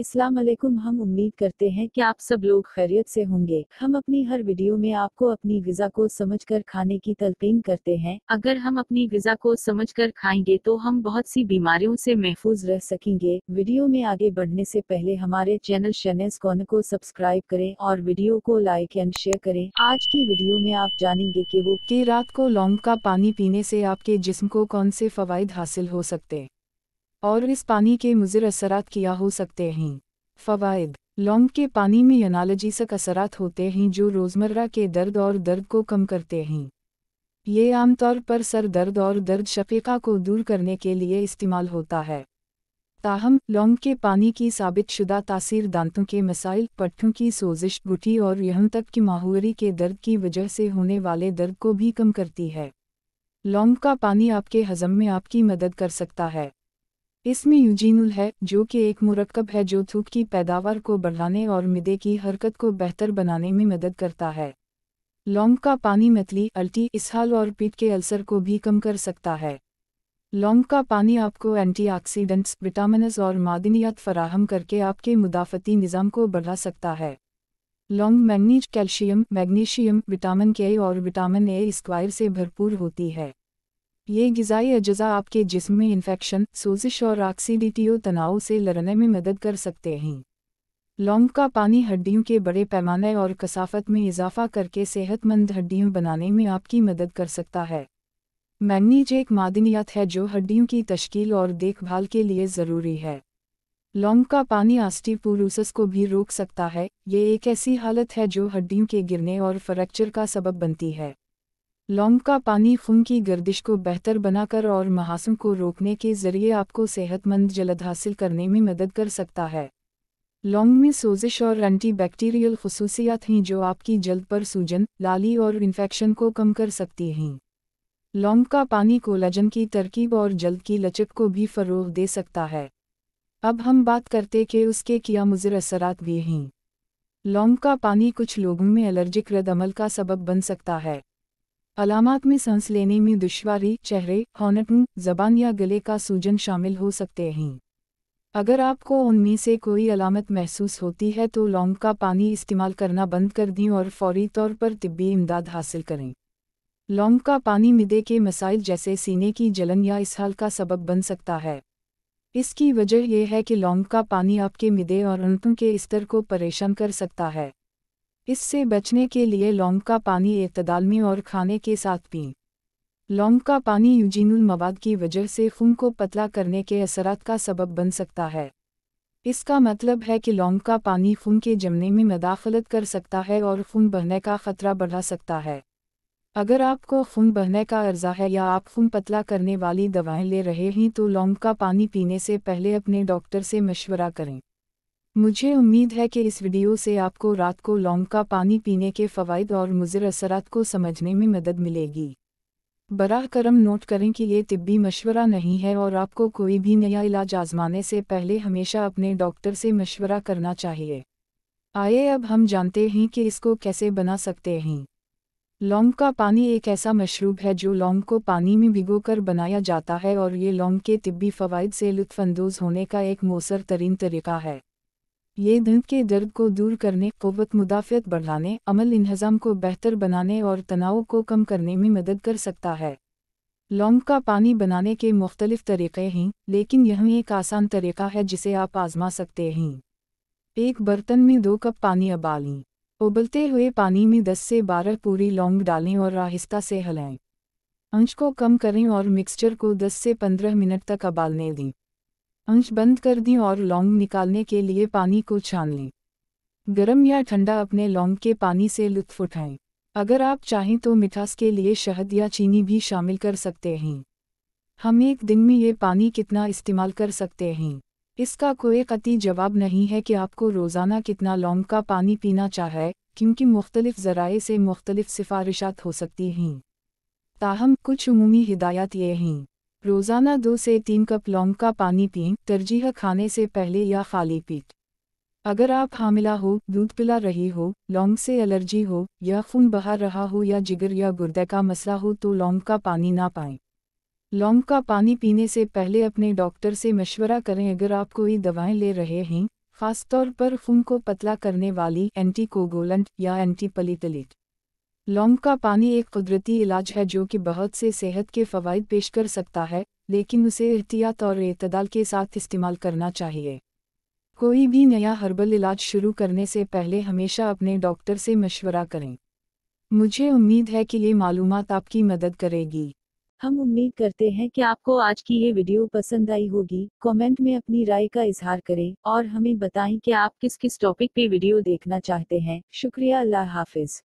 अस्सलाम हम उम्मीद करते हैं कि आप सब लोग खैरियत से होंगे हम अपनी हर वीडियो में आपको अपनी गजा को समझकर खाने की तलकीन करते हैं अगर हम अपनी गजा को समझकर खाएंगे तो हम बहुत सी बीमारियों से महफूज रह सकेंगे वीडियो में आगे बढ़ने से पहले हमारे चैनल शनेस कॉर्नर को सब्सक्राइब करें और वीडियो को लाइक एंड शेयर करें आज की वीडियो में आप जानेंगे की वो के रात को लौंग का पानी पीने ऐसी आपके जिसम को कौन से फवायद हासिल हो सकते हैं और इस पानी के मुजिर असर किया हो सकते हैं फ़वाद लौंग के पानी में एनालजीसक असरात होते हैं जो रोज़मर्रा के दर्द और दर्द को कम करते हैं ये आमतौर पर सर दर्द और दर्द शफीका को दूर करने के लिए इस्तेमाल होता है ताहम लौंग के पानी की साबित शुदा तासीर दांतों के मसाइल पट्ठों की सोजिश गुटी और यहाँ तक कि माहूरी के दर्द की वजह से होने वाले दर्द को भी कम करती है लौंग का पानी आपके हजम में आपकी मदद कर सकता है इसमें यूजीनुल है जो कि एक मुरक्कब है जो थूक की पैदावार को बढ़ाने और मिदे की हरकत को बेहतर बनाने में मदद करता है लौंग का पानी मतली अल्टी इसहाल और पीठ के अल्सर को भी कम कर सकता है लौंग का पानी आपको एंटीऑक्सीडेंट्स, विटामिन और मादनियात फराहम करके आपके मुदाफ़ती निज़ाम को बढ़ा सकता है लौंग मैगनीज कैल्शियम मैग्नीशियम विटामिन के और विटामिन ए स्क्वायर से भरपूर होती है ये गज़ाई अज्जा आपके जिस्म में इन्फेक्शन सोजिश और ऑक्सीडिटिव तनाव से लड़ने में मदद कर सकते हैं लौंग का पानी हड्डियों के बड़े पैमाने और कसाफत में इजाफा करके सेहतमंद हड्डियों बनाने में आपकी मदद कर सकता है मैगनीज एक मादनियात है जो हड्डियों की तश्कील और देखभाल के लिए ज़रूरी है लौंग का पानी आस्टिपोरूसस को भी रोक सकता है ये एक ऐसी हालत है जो हड्डियों के गिरने और फ्रैक्चर का सबब बनती है लौंग का पानी खून की गर्दिश को बेहतर बनाकर और महासम को रोकने के जरिए आपको सेहतमंद जलद हासिल करने में मदद कर सकता है लौंग में सोजिश और एंटीबैक्टीरियल खसूसियात हैं जो आपकी जल्द पर सूजन लाली और इन्फेक्शन को कम कर सकती हैं लौंग का पानी कोलाजन की तरकीब और जल्द की लचक को भी फ़रोग दे सकता है अब हम बात करते कि उसके क्या मुजर असरात भी हैं लौंग का पानी कुछ लोगों में एलर्जिक रदअमल का सबब बन सकता है अलामत में सांस लेने में दुश्वारी चेहरे हॉनटन जबान या गले का सूजन शामिल हो सकते हैं अगर आपको उनमें से कोई अलामत महसूस होती है तो लौंग का पानी इस्तेमाल करना बंद कर दें और फौरी तौर पर तिब्बी इमदाद हासिल करें लौंग का पानी मिदे के मसाइल जैसे सीने की जलन या इसहाल का सबब बन सकता है इसकी वजह यह है कि लौंग का पानी आपके मिदे और अंतों के स्तर को परेशान कर सकता है इससे बचने के लिए लौंग का पानी इतदाल में और खाने के साथ पीएं। लौंग का पानी यूजिनुल मवाद की वजह से खून को पतला करने के असरात का सबब बन सकता है इसका मतलब है कि लौंग का पानी खून के जमने में मदाखलत कर सकता है और खून बहने का खतरा बढ़ा सकता है अगर आपको खून बहने का अर्जा है या आप खून पतला करने वाली दवाएं ले रहे हैं तो लौंग का पानी पीने से पहले अपने डॉक्टर से मशवरा करें मुझे उम्मीद है कि इस वीडियो से आपको रात को लौंग का पानी पीने के फ़वाद और मुजर असरात को समझने में मदद मिलेगी बरह करम नोट करें कि ये तिब्बी मशवरा नहीं है और आपको कोई भी नया इलाज आजमाने से पहले हमेशा अपने डॉक्टर से मशवरा करना चाहिए आइए अब हम जानते हैं कि इसको कैसे बना सकते हैं लौंग का पानी एक ऐसा मशरूब है जो लौंग को पानी में भिगो बनाया जाता है और ये लौंग के तिब्बी फ़वाद से लुफानंदोज़ होने का एक मौसर तरीन तरीका है ये दंत के दर्द को दूर करने क़वत मुदाफियत बढ़ाने अमल इन्हज़ाम को बेहतर बनाने और तनाव को कम करने में मदद कर सकता है लौंग का पानी बनाने के मुख्तलिफ़ तरीक़े हैं लेकिन यह एक आसान तरीका है जिसे आप आज़मा सकते हैं एक बर्तन में दो कप पानी उबालें उबलते हुए पानी में 10 से 12 पूरी लौंग डालें और आहिस्ता से हलाएं अंश को कम करें और मिक्सचर को 10 से 15 मिनट तक उबालने दें अंश बंद कर दें और लौंग निकालने के लिए पानी को छान लें गर्म या ठंडा अपने लौंग के पानी से लुत्फ उठाएं अगर आप चाहें तो मिठास के लिए शहद या चीनी भी शामिल कर सकते हैं हम एक दिन में ये पानी कितना इस्तेमाल कर सकते हैं इसका कोई कति जवाब नहीं है कि आपको रोज़ाना कितना लौंग का पानी पीना चाहे क्योंकि मुख्तलिफ ज़राए से मुख्तलिफ सिफारिशात हो सकती हैं ताहम कुछ अमूमी हिदायत ये हैं रोज़ाना दो से तीन कप लौंग का पानी पिएं तरजीह खाने से पहले या खाली पीट अगर आप हामिला हो दूध पिला रही हो लौंग से एलर्जी हो या खून बहा रहा हो या जिगर या गुर्दे का मसला हो तो लौंग का पानी ना पाएं लौंग का पानी पीने से पहले अपने डॉक्टर से मशवरा करें अगर आप कोई दवाएं ले रहे हैं खासतौर पर खून को पतला करने वाली एंटीकोगोलेंट या एंटीपलीटलेट लौंग का पानी एक कुदरती इलाज है जो कि बहुत से सेहत के फ़वाद पेश कर सकता है लेकिन उसे एहतियात और अतदाल के साथ इस्तेमाल करना चाहिए कोई भी नया हर्बल इलाज शुरू करने से पहले हमेशा अपने डॉक्टर से मशवरा करें मुझे उम्मीद है कि ये मालूम आपकी मदद करेगी हम उम्मीद करते हैं कि आपको आज की ये वीडियो पसंद आई होगी कमेंट में अपनी राय का इजहार करें और हमें बताएं कि आप किस किस टॉपिक पे वीडियो देखना चाहते हैं शुक्रिया अल्लाह हाफिज़